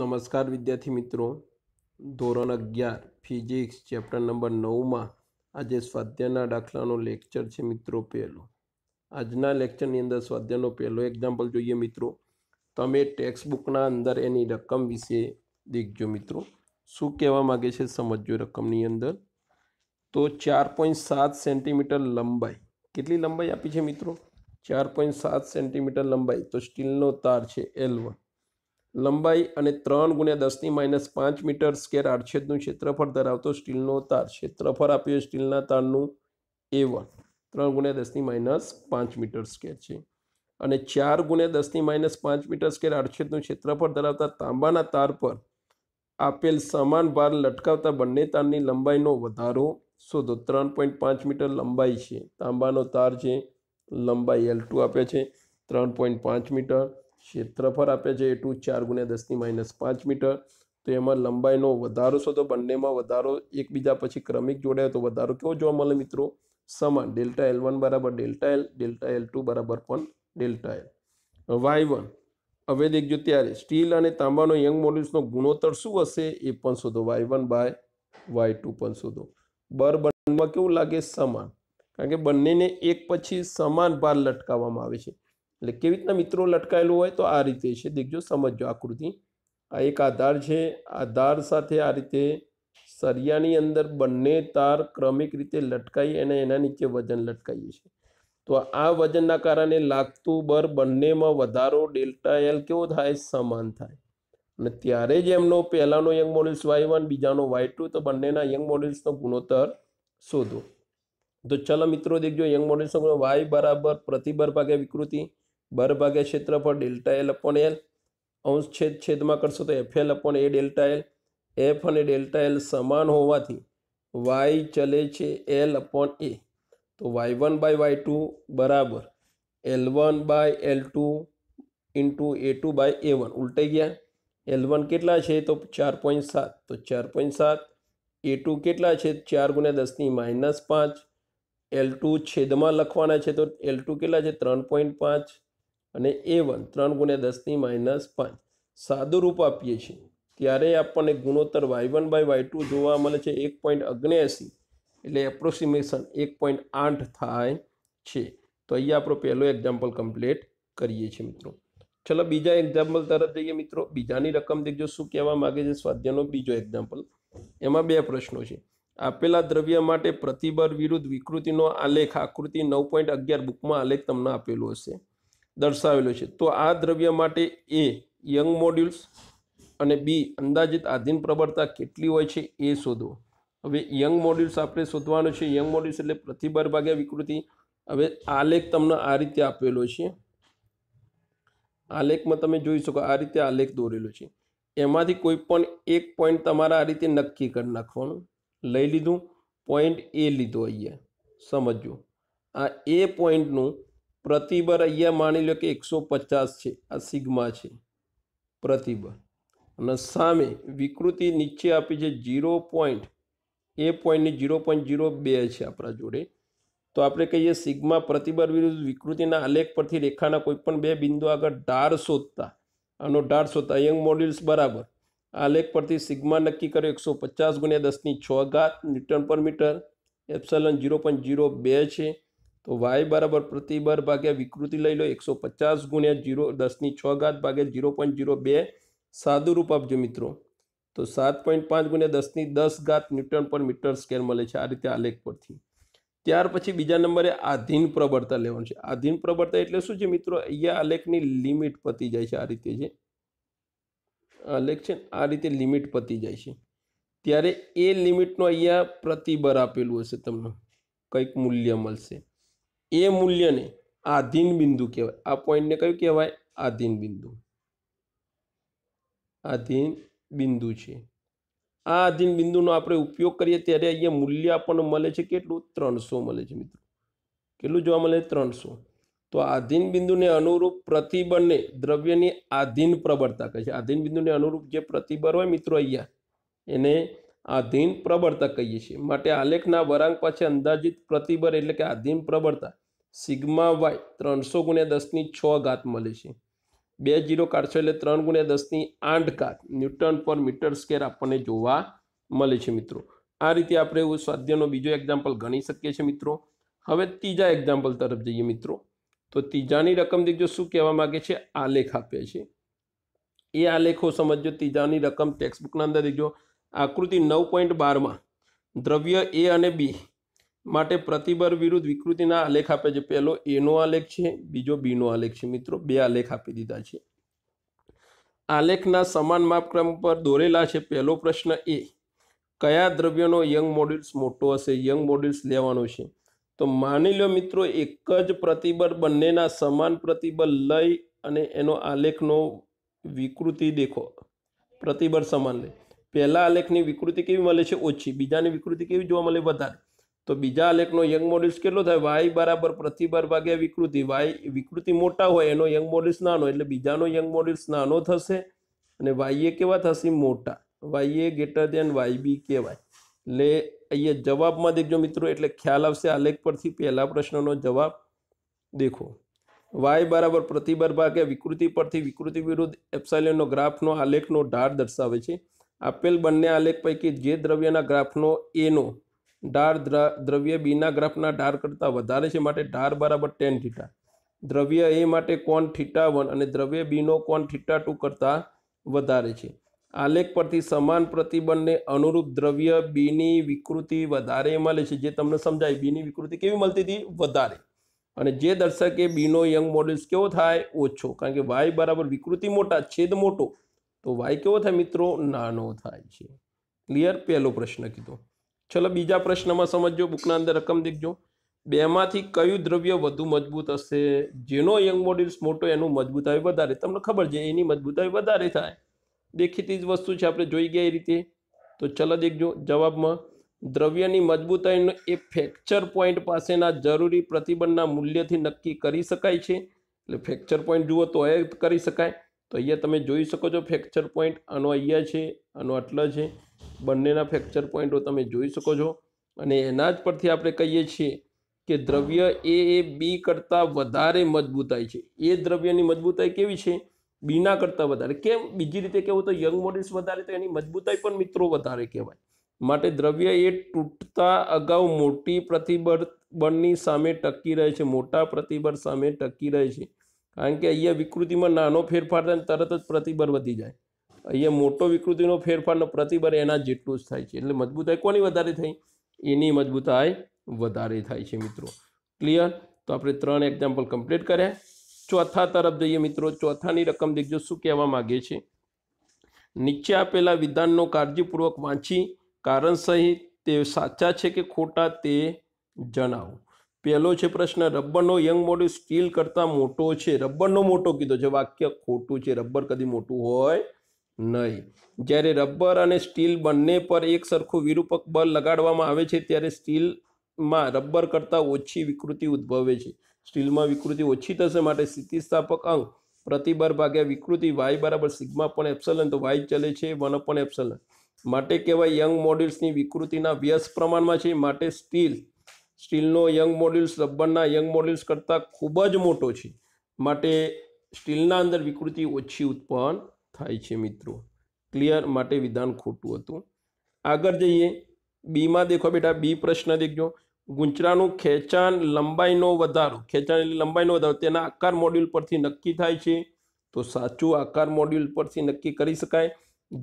નમસ્કાર વિદ્યાર્થી મિત્રો ધોરણ અગિયાર ફિઝિક્સ ચેપ્ટર નંબર નવમાં આજે સ્વાધ્યાયના દાખલાનો લેક્ચર છે મિત્રો પહેલો આજના લેક્ચરની અંદર સ્વાધ્યાયનો પહેલો એક્ઝામ્પલ જોઈએ મિત્રો તમે ટેક્સ્ટબુકના અંદર એની રકમ વિશે દેખજો મિત્રો શું કહેવા માગે છે સમજજો રકમની અંદર તો ચાર પોઈન્ટ સાત સેન્ટીમીટર લંબાઈ કેટલી લંબાઈ આપી છે મિત્રો ચાર પોઈન્ટ સાત સેન્ટીમીટર લંબાઈ તો સ્ટીલનો તાર છે એલ વન લંબાઈ અને ત્રણ ગુણ્યા દસની માઇનસ પાંચ મીટર સ્કેર આડછેદનું ક્ષેત્રફળ ધરાવતો સ્ટીલનો તાર ક્ષેત્રફળ આપ્યો સ્ટીલના તારનું એ વન ત્રણ ગુણ્યા દસની માઇનસ પાંચ મીટર સ્કેર છે અને ચાર ગુણ્યા દસની માઇનસ પાંચ મીટર સ્કેર આડછેદનું ક્ષેત્રફળ ધરાવતા તાંબાના તાર પર આપેલ સમાન ભાર લટકાવતા બંને તારની લંબાઈનો વધારો શોધો ત્રણ પોઈન્ટ પાંચ મીટર લંબાઈ છે તાંબાનો તાર છે લંબાઈ એલ ટુ આપે છે ત્રણ પોઈન્ટ પાંચ મીટર ક્ષેત્રફળ આપે છે એટલું ચાર ગુણ્યા દસની માઇનસ પાંચ મીટર તો એમાં લંબાઈનો વધારો શોધો બંનેમાં વધારો એકબીજા પછી ક્રમિક જોડાયો તો વધારો કેવો જોવા મળે મિત્રો સમાન ડેલ્ટા એલ વન બરાબર delta L delta L two બરાબર પણ ડેલ્ટા એલ વાય વન હવે દેખજો ત્યારે સ્ટીલ અને તાંબાનો યંગ મોલ્યુસનો ગુણોત્તર શું હશે એ પણ શોધો Y one by Y two પણ શોધો બર બંનેમાં કેવું લાગે સમાન કારણ કે બંનેને એક પછી સમાન ભાર લટકાવવામાં આવે છે એટલે કેવી રીતના મિત્રો લટકાયેલું હોય તો આ રીતે છે દેખજો સમજજો આકૃતિ આ એક આધાર છે આ ધાર સાથે આ રીતે સરિયાની અંદર બંને તાર ક્રમિક રીતે લટકાઈ અને એના નીચે વજન લટકાઈએ છીએ તો આ વજનના કારણે લાગતું બર બંનેમાં વધારો ડેલ્ટા એલ કેવો થાય સમાન થાય અને ત્યારે જ એમનો પહેલાંનો યંગ મોડલ્સ વાય વન બીજાનો વાય ટુ તો બંનેના યંગ મોડલ્સનો ગુણોત્તર શોધો તો ચલો મિત્રો દેખજો યંગ મોડલ્સનો વાય બરાબર પ્રતિબર ભાગે વિકૃતિ બાર ભાગ્યા ક્ષેત્રફળ ડેલ્ટા એલ અપોન એલ અંશ છેદ છેદમાં કરશો તો F L upon A delta L F અને ડેલ્ટા એલ સમાન હોવાથી વાય ચલે છે એલ અપોન એ તો Y one by Y two બરાબર L one by L two into A two by A one ઉલટાઈ ગયા એલ વન કેટલા છે તો ચાર પોઈન્ટ સાત તો ચાર પોઈન્ટ સાત એ ટુ કેટલા છે ચાર ગુણ્યા દસની માઇનસ પાંચ એલ ટુ છેદમાં લખવાના છે તો એલ ટુ કેટલા છે ત્રણ પોઈન્ટ પાંચ અને એ વન ત્રણ ગુણ્યા દસની માઇનસ પાંચ સાદું રૂપ આપીએ છીએ ત્યારે આપણને ગુણોત્તર Y one by Y two જોવા મળે છે એક પોઈન્ટ અગ્નેસી એટલે એપ્રોક્સિમેશન એક પોઈન્ટ આઠ થાય છે તો અહીંયા આપણો પહેલો એક્ઝામ્પલ કમ્પ્લીટ કરીએ છીએ મિત્રો ચલો બીજા એક્ઝામ્પલ તરફ જઈએ મિત્રો બીજાની રકમ દેખજો શું કહેવા માગે છે સ્વાધ્યાયનો બીજો એક્ઝામ્પલ એમાં બે પ્રશ્નો છે આપેલા દ્રવ્ય માટે પ્રતિબળ વિરુદ્ધ વિકૃતિનો આલેખ આકૃતિ નવ પોઈન્ટ અગિયાર બુકમાં આલેખ તમને આપેલો હશે દર્શાવેલો છે તો આ દ્રવ્ય માટે એ યંગ મોડ્યુલ્સ અને બી અંદાજિત આધીન પ્રબળતા કેટલી હોય છે એ શોધો હવે યંગ મોડ્યુલ્સ આપણે શોધવાનું છે યંગ મોડ્યુલ્સ એટલે પ્રતિભાર ભાગ્યા વિકૃતિ હવે આલેખ તમને આ રીતે આપેલો છે આલેખમાં તમે જોઈ શકો આ રીતે આલેખ દોરેલો છે એમાંથી કોઈ પણ એક પોઈન્ટ તમારે આ રીતે નક્કી કરી નાખવાનું લઈ લીધું પોઈન્ટ એ લીધો અહીંયા સમજો આ એ પોઈન્ટનું પ્રતિબર અહીંયા માની લો કે એકસો પચાસ છે આ સિગ્મા છે પ્રતિબર અને સામે વિકૃતિ નીચે આપી છે જીરો પોઈન્ટ એ પોઈન્ટની જીરો પોઈન્ટ જીરો બે છે આપણા જોડે તો આપણે કહીએ સિગ્મા પ્રતિબર વિરુદ્ધ વિકૃતિના આલેખ પરથી રેખાના કોઈપણ બે બિંદુ આગળ ઢાર શોધતા આનો ઢાર શોધતા યંગ મોડ્યુલ્સ બરાબર આલેખ પરથી સિગ્મા નક્કી કર્યો એકસો પચાસ ગુણ્યા દસની છ ઘાત ન્યૂટન પર metre epsilon zero point zero બે છે તો વાય બરાબર પ્રતિબર ભાગ્યા વિકૃતિ લઈ લો એકસો પચાસ ગુણ્યા જીરો દસની છ ઘાત ભાગ્યા જીરો પોઈન્ટ જીરો બે સાદું રૂપ આપજો મિત્રો તો સાત પોઈન્ટ પાંચ ગુણ્યા દસની દસ ઘાત ન્યૂટન પર મીટર સ્કેલ મળે છે આ રીતે આલેખ પરથી ત્યાર પછી બીજા નંબરે આધીન પ્રબળતા લેવાનું છે આધીન પ્રબળતા એટલે શું છે મિત્રો અહીંયા આલેખની લિમિટ પતી જાય છે આ રીતે જે આલેખ છે આ રીતે લિમિટ પતી જાય છે ત્યારે એ લિમિટનો અહીંયા પ્રતિબર આપેલું હશે તમને કંઈક મૂલ્ય મળશે એ મૂલ્યને આધીન બિંદુ કહેવાય આ પોઈન્ટને કયું કહેવાય આધીન બિંદુ આધીન બિંદુ છે આ આધીન બિંદુનો આપણે ઉપયોગ કરીએ ત્યારે અહીંયા મૂલ્ય આપણને મળે છે કેટલું ત્રણસો મળે છે મિત્રો કેટલું જોવા મળે ત્રણસો તો આધીન બિંદુને અનુરૂપ પ્રતિબળને દ્રવ્યની આધીન પ્રબળતા કહે છે આધીન બિંદુને અનુરૂપ જે પ્રતિબળ હોય મિત્રો અહીંયા એને આધીન પ્રબળતા કહીએ છીએ માટે આલેખના વરાંક પાસે અંદાજિત પ્રતિબળ એટલે કે આધીન પ્રબળતા સિગ્મા વાય ત્રણસો ગુણ્યા દસની છ ઘાત મળે છે બે જીરો કાઢશો એટલે ત્રણ ગુણ્યા દસની આઠ ઘાત ન્યૂટન પર મીટર સ્કેર આપણને જોવા મળે છે મિત્રો આ રીતે આપણે સ્વાધ્યાયનો બીજો એક્ઝામ્પલ ગણી શકીએ છીએ મિત્રો હવે ત્રીજા એક્ઝામ્પલ તરફ જઈએ મિત્રો તો ત્રીજાની રકમ દેખજો શું કહેવા માગે છે આલેખ આપે છે એ આલેખો સમજો ત્રીજાની રકમ ટેક્સ્ટબુકના અંદર દેખજો આકૃતિ નવ પોઈન્ટ બારમાં દ્રવ્ય એ અને બી માટે પ્રતિબર વિરુદ્ધ વિકૃતિના આલેખ આપે છે પહેલો એનો આલેખ છે બીજો બીનો આલેખ છે મિત્રો બે આલેખ આપી દીધા છે આલેખના સમાન માપક્રમ પર દોરેલા છે પહેલો પ્રશ્ન એ કયા દ્રવ્યનો યંગ મોડ્યુલ્સ મોટો હશે યંગ મોડ્યુલ્સ લેવાનો છે તો માની લો મિત્રો એક જ પ્રતિબળ બંનેના સમાન પ્રતિબળ લઈ અને એનો આલેખનો વિકૃતિ દેખો પ્રતિબર સમાન લે પહેલા આલેખની વિકૃતિ કેવી મળે છે ઓછી બીજાની વિકૃતિ કેવી જોવા મળે વધારે તો બીજા આલેખનો યંગ મોડ્યુલ્સ કેટલો થાય વાય બરાબર પ્રતિભાર ભાગ્યા વિકૃતિ વાય વિકૃતિ મોટા હોય એનો યંગ મોડ્યુલ્સ નાનો એટલે બીજાનો યંગ મોડ્યુલ્સ નાનો થશે અને વાયએ કેવા થશે મોટા વાયએ ગેટર દેન વાય બી કહેવાય એટલે અહીંયા જવાબમાં દેખજો મિત્રો એટલે ખ્યાલ આવશે આલેખ પરથી પહેલા પ્રશ્નનો જવાબ દેખો વાય બરાબર પ્રતિબર ભાગ્યા વિકૃતિ પરથી વિકૃતિ વિરુદ્ધ એપ્સાઇલોનનો ગ્રાફનો આલેખનો ઢાળ દર્શાવે છે આપેલ બંને આલેખ પૈકી જે દ્રવ્યના ગ્રાફનો એનો ઢાર દ્રવ્ય બીના ગ્રાફના ઢાર કરતાં વધારે છે માટે ઢાર બરાબર ટેન થીટા દ્રવ્ય એ માટે કોણ થીટા વન અને દ્રવ્ય બીનો કોણ થીટા ટુ કરતાં વધારે છે આલેખ પરથી સમાન પ્રતિબંધને અનુરૂપ દ્રવ્ય બીની વિકૃતિ વધારે મળે છે જે તમને સમજાય બીની વિકૃતિ કેવી મળતી હતી વધારે અને જે દર્શકે બીનો યંગ મોડેલ્સ કેવો થાય ઓછો કારણ કે વાય બરાબર વિકૃતિ મોટા છેદ મોટો તો વાય કેવો થાય મિત્રો નાનો થાય છે ક્લિયર પહેલો પ્રશ્ન કીધો ચલો બીજા પ્રશ્નમાં સમજો બુકના અંદર રકમ દેખજો બેમાંથી કયું દ્રવ્ય વધુ મજબૂત હશે જેનો યંગ મોડ્યુલ્સ મોટો એનું મજબૂતાઈ વધારે તમને ખબર છે એની મજબૂતાઈ વધારે થાય દેખીતી જ વસ્તુ છે આપણે જોઈ ગયા એ રીતે તો ચલો દેખજો જવાબમાં દ્રવ્યની મજબૂતાઈનો એ ફ્રેક્ચર પોઈન્ટ પાસેના જરૂરી પ્રતિબંધના મૂલ્યથી નક્કી કરી શકાય છે એટલે ફ્રેક્ચર પોઈન્ટ જુઓ તો એ કરી શકાય તો અહીંયા તમે જોઈ શકો છો ફ્રેક્ચર પોઈન્ટ આનો અહીંયા છે આનો આટલા છે બંનેના ફ્રેક્ચર પોઈન્ટો તમે જોઈ શકો છો અને એના જ પરથી આપણે કહીએ છીએ કે દ્રવ્ય એ એ બી કરતાં વધારે મજબૂતાઈ છે એ દ્રવ્યની મજબૂતાઈ કેવી છે બીના કરતાં વધારે કેમ બીજી રીતે કહેવું તો યંગ મોડલ્સ વધારે તો એની મજબૂતાઈ પણ મિત્રો વધારે કહેવાય માટે દ્રવ્ય એ તૂટતા અગાઉ મોટી પ્રતિબળ બળની સામે ટકી રહે છે મોટા પ્રતિબળ સામે ટકી રહે છે કારણ કે અહીંયા વિકૃતિમાં નાનો ફેરફાર થાય તરત જ પ્રતિબળ વધી જાય અહીંયા મોટો વિકૃતિનો ફેરફારનો પ્રતિબર એના જેટલું જ થાય છે એટલે મજબૂતાઈ કોની વધારે થઈ એની મજબૂતાઈ વધારે થાય છે મિત્રો ક્લિયર તો આપણે ત્રણ એક્ઝામ્પલ કમ્પ્લીટ કર્યા ચોથા તરફ જઈએ મિત્રો ચોથાની રકમ દેખજો શું કહેવા માગે છે નીચે આપેલા વિધાનનો કાળજીપૂર્વક વાંચી કારણ સહિત તે સાચા છે કે ખોટા તે જણાવો પહેલો છે પ્રશ્ન રબરનો યંગ મોડ્યુ સ્ટીલ કરતાં મોટો છે રબરનો મોટો કીધો છે વાક્ય ખોટું છે રબર કદી મોટું હોય નહીં જ્યારે રબર અને સ્ટીલ બંને પર એક સરખું વિરૂપક બળ લગાડવામાં આવે છે ત્યારે સ્ટીલમાં રબર કરતાં ઓછી વિકૃતિ ઉદ્ભવે છે સ્ટીલમાં વિકૃતિ ઓછી થશે માટે સ્થિતિસ્થાપક અંગ પ્રતિબળ ભાગ્યા વિકૃતિ વાય બરાબર સિગ્મા પણ એપ્સલન તો વાય ચલે છે વન પણ એપ્સલન માટે કહેવાય યંગ મોડ્યુલ્સની વિકૃતિના વ્યસ્ત પ્રમાણમાં છે માટે સ્ટીલ સ્ટીલનો યંગ મોડ્યુલ્સ રબરના યંગ મોડ્યુલ્સ કરતાં ખૂબ જ મોટો છે માટે સ્ટીલના અંદર વિકૃતિ ઓછી ઉત્પન્ન થાય છે મિત્રો ક્લિયર માટે વિધાન ખોટું હતું આગળ જઈએ બીમાં દેખો બેટા બી પ્રશ્ન દેખજો ગુંચરાનું ખેંચાણ લંબાઈનો વધારો ખેંચાણ એટલે લંબાઈનો વધારો તેના આકાર મોડ્યુલ પરથી નક્કી થાય છે તો સાચું આકાર મોડ્યુલ પરથી નક્કી કરી શકાય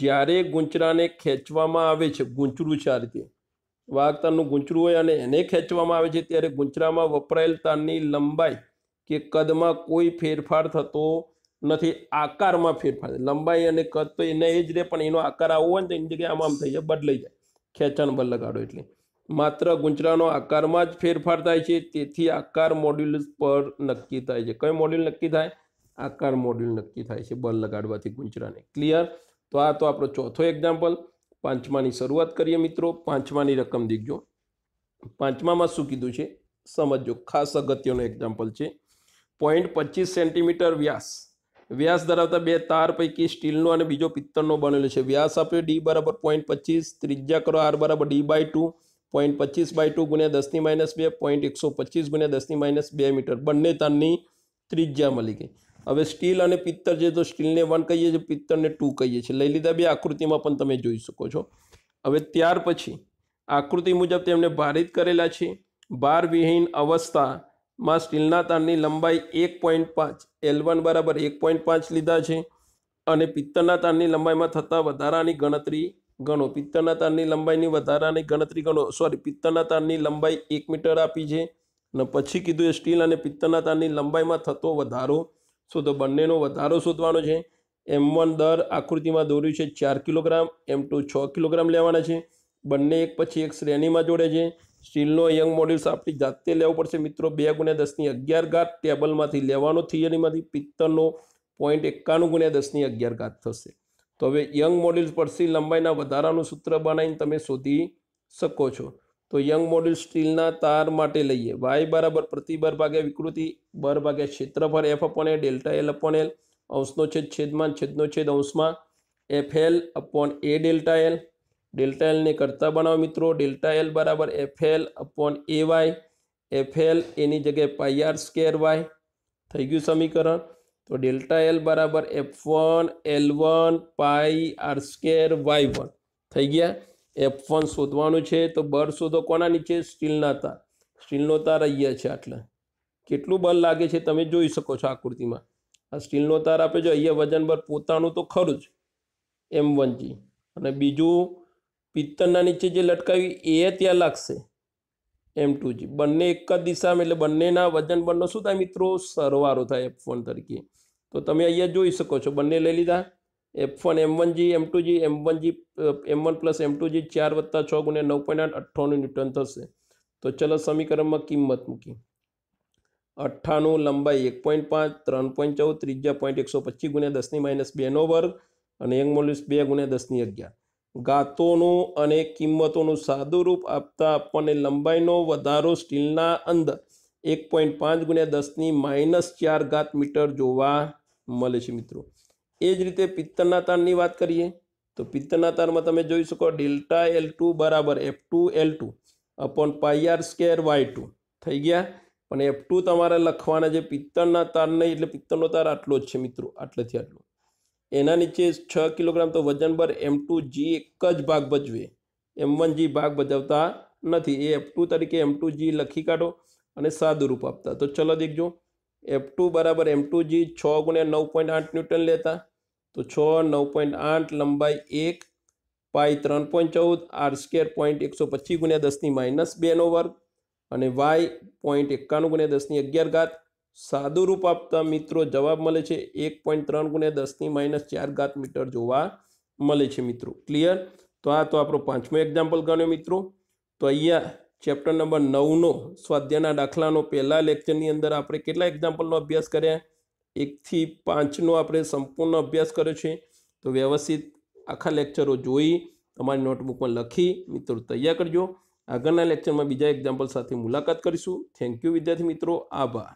જ્યારે ગુંચરાને ખેંચવામાં આવે છે ગુંચરું છે આ રીતે વાઘ તારનું ગુંચરું હોય અને એને ખેંચવામાં આવે છે ત્યારે ગુંચરામાં વપરાયેલ તારની લંબાઈ કે કદમાં કોઈ ફેરફાર થતો નથી આકારમાં ફેરફાર લંબાઈ અને કદ તો એને એ જ રહે પણ એનો આકાર આવવો હોય ને તો એની જગ્યાએ આમ આમ થઈ જાય બદલાઈ જાય ખેંચાણ બદલ લગાડો એટલે માત્ર ગુંચરાનો આકારમાં જ ફેરફાર થાય છે તેથી આકાર મોડ્યુલ પર નક્કી થાય છે કયો મોડ્યુલ નક્કી થાય આકાર મોડ્યુલ નક્કી થાય છે બલ લગાડવાથી ગુંજરાને ક્લિયર તો આ તો આપણો ચોથો એક્ઝામ્પલ પાંચમાની શરૂઆત કરીએ મિત્રો પાંચમાની રકમ દીખજો પાંચમામાં શું કીધું છે સમજો ખાસ અગત્યનો એક્ઝામ્પલ છે પોઈન્ટ પચીસ સેન્ટીમીટર વ્યાસ વ્યાસ ધરાવતા બે તાર પૈકી સ્ટીલનો અને બીજો પિત્તળનો બનેલો છે વ્યાસ આપ્યો ડી બરાબર પોઈન્ટ પચીસ ત્રિજ્યા કરો આર બરાબર ડી બાય ટુ પોઈન્ટ પચીસ બાય ટુ ગુણ્યા દસની માઇનસ બે પોઈન્ટ એકસો પચીસ ગુણ્યા દસની માઇનસ બે મીટર બંને તારની ત્રિજ્યા મળી ગઈ હવે સ્ટીલ અને પિત્તળ છે તો સ્ટીલને વન કહીએ છીએ પિત્તળને ટુ કહીએ છીએ લઈ લીધા બે આકૃતિમાં પણ તમે જોઈ શકો છો હવે ત્યાર પછી આકૃતિ મુજબ તેમને ભારિત કરેલા છે ભારવિહીન અવસ્થા માં સ્ટીલના તારની લંબાઈ એક પોઈન્ટ પાંચ એલ વન બરાબર એક પોઈન્ટ પાંચ લીધા છે અને પિત્તળના તારની લંબાઈમાં થતા વધારાની ગણતરી ગણો પિત્તળના તારની લંબાઈની વધારાની ગણતરી ગણો સોરી પિત્તળના તારની લંબાઈ એક મીટર આપી છે અને પછી કીધું એ સ્ટીલ અને પિત્તળના તારની લંબાઈમાં થતો વધારો શોધો બંનેનો વધારો શોધવાનો છે એમ વન દર આકૃતિમાં દોર્યું છે ચાર કિલોગ્રામ એમ ટુ છ કિલોગ્રામ લેવાના છે બંને એક પછી એક શ્રેણીમાં જોડે છે સ્ટીલનો યંગ મોડ્યુલ્સ આપણી જાતે લેવો પડશે મિત્રો બે ગુણ્યા દસની અગિયાર ઘાત ટેબલમાંથી લેવાનો થિયરીમાંથી પિત્તરનો પોઈન્ટ એકાણું ગુણ્યા દસની અગિયાર ઘાત થશે તો હવે યંગ મોડ્યુલ્સ પર સ્ટીલ લંબાઈના વધારાનું સૂત્ર બનાવીને તમે શોધી શકો છો તો યંગ મોડ્યુલ સ્ટીલના તાર માટે લઈએ વાય બરાબર પ્રતિબર ભાગ્યા વિકૃતિ બર ભાગ્યા ક્ષેત્રફળ F upon A delta L upon L અંશનો છેદ છેદમાં છેદનો છેદ અંશમાં F L upon A delta L delta એલને કરતા બનાવો મિત્રો ડેલ્ટા એલ બરાબર F L upon A Y F L એની જગ્યાએ પાઈઆર સ્કેર વાય થઈ ગયું સમીકરણ તો ડેલ્ટા એલ બરાબર F one L one pi R square Y one થઈ ગયા એફ વન શોધવાનું છે તો બળ શોધો કોના નીચે સ્ટીલના તાર સ્ટીલનો તાર અહીંયા છે આટલા કેટલું બળ લાગે છે તમે જોઈ શકો છો આકૃતિમાં આ સ્ટીલનો તાર આપે જો અહીંયા વજન બળ પોતાનું તો ખરું જ એમ વનજી અને બીજું પિત્તળના નીચે જે લટકાવી એ ત્યાં લાગશે એમ ટુ જી બંને એક જ દિશામાં એટલે બંનેના વજન બંને શું થાય મિત્રો સરવારો થાય એફ વન તરીકે તો તમે અહીંયા જોઈ શકો છો બંને લઈ લીધા F one M one G M two G M one G M one plus M two G ચાર વત્તા છ ગુણ્યા નવ પોઈન્ટ આઠ અઠ્ઠાણું ન્યૂટન થશે તો ચલો સમીકરણમાં કિંમત મૂકી અઠ્ઠાણું લંબાઈ એક પોઈન્ટ પાંચ ત્રણ પોઈન્ટ ચૌદ ત્રીજા પોઈન્ટ એકસો પચીસ ગુણ્યા દસની માઇનસ બેનો વર્ગ અને યંગ મોલ્યુસ બે ગુણ્યા દસની અગિયાર ગાતોનું અને કિંમતોનું સાદું રૂપ આપતા આપણને લંબાઈનો વધારો સ્ટીલના અંદર એક પોઈન્ટ પાંચ ગુણ્યા દસની માઇનસ ચાર ઘાત મીટર જોવા મળે છે મિત્રો એ જ રીતે પિત્તળના તારની વાત કરીએ તો પિત્તળના તારમાં તમે જોઈ શકો ડેલ્ટા એલ ટુ બરાબર F two L two upon pi R square Y two થઈ ગયા પણ એફ ટુ તમારે લખવાના જે પિત્તળના તારને એટલે પિત્તળનો તાર આટલો જ છે મિત્રો આટલેથી આટલો એના નીચે છ કિલોગ્રામ તો વજન પર એમ ટુ જી એક જ ભાગ ભજવે એમ વન જી ભાગ ભજવતા નથી એ એફ ટુ તરીકે એમ ટુ જી લખી કાઢો અને સાદું રૂપ આપતા તો ચલો દેખજો એફ ટુ બરાબર એમ ટુ જી છ ગુણ્યા નવ પોઈન્ટ આઠ ન્યૂટન લેતા તો છ નવ પોઈન્ટ આઠ લંબાઈ એક પાઈ ત્રણ પોઈન્ટ ચૌદ આર સ્કેર પોઈન્ટ એકસો પચીસ ગુણ્યા દસની માઇનસ બેનો વર્ગ અને વાય પોઈન્ટ એકાણું ગુણ્યા દસની અગિયાર ઘાત સાદુરૂપ આપતા મિત્રો જવાબ મળે છે એક પોઈન્ટ ત્રણ ગુણ્યા દસની માઇનસ ચાર ઘાત મીટર જોવા મળે છે મિત્રો ક્લિયર તો આ તો આપણો પાંચમો એક્ઝામ્પલ ગણ્યો મિત્રો તો અહીંયા ચેપ્ટર નંબર નવનો સ્વાધ્યાયના દાખલાનો પહેલાં લેક્ચરની અંદર આપણે કેટલા એક્ઝામ્પલનો અભ્યાસ કર્યા એકથી પાંચનો આપણે સંપૂર્ણ અભ્યાસ કર્યો છે તો વ્યવસ્થિત આખા લેક્ચરો જોઈ તમારી નોટબુકમાં લખી મિત્રો તૈયાર કરજો આગળના લેક્ચરમાં બીજા એક્ઝામ્પલ સાથે મુલાકાત કરીશું થેન્ક યુ વિદ્યાર્થી મિત્રો આભાર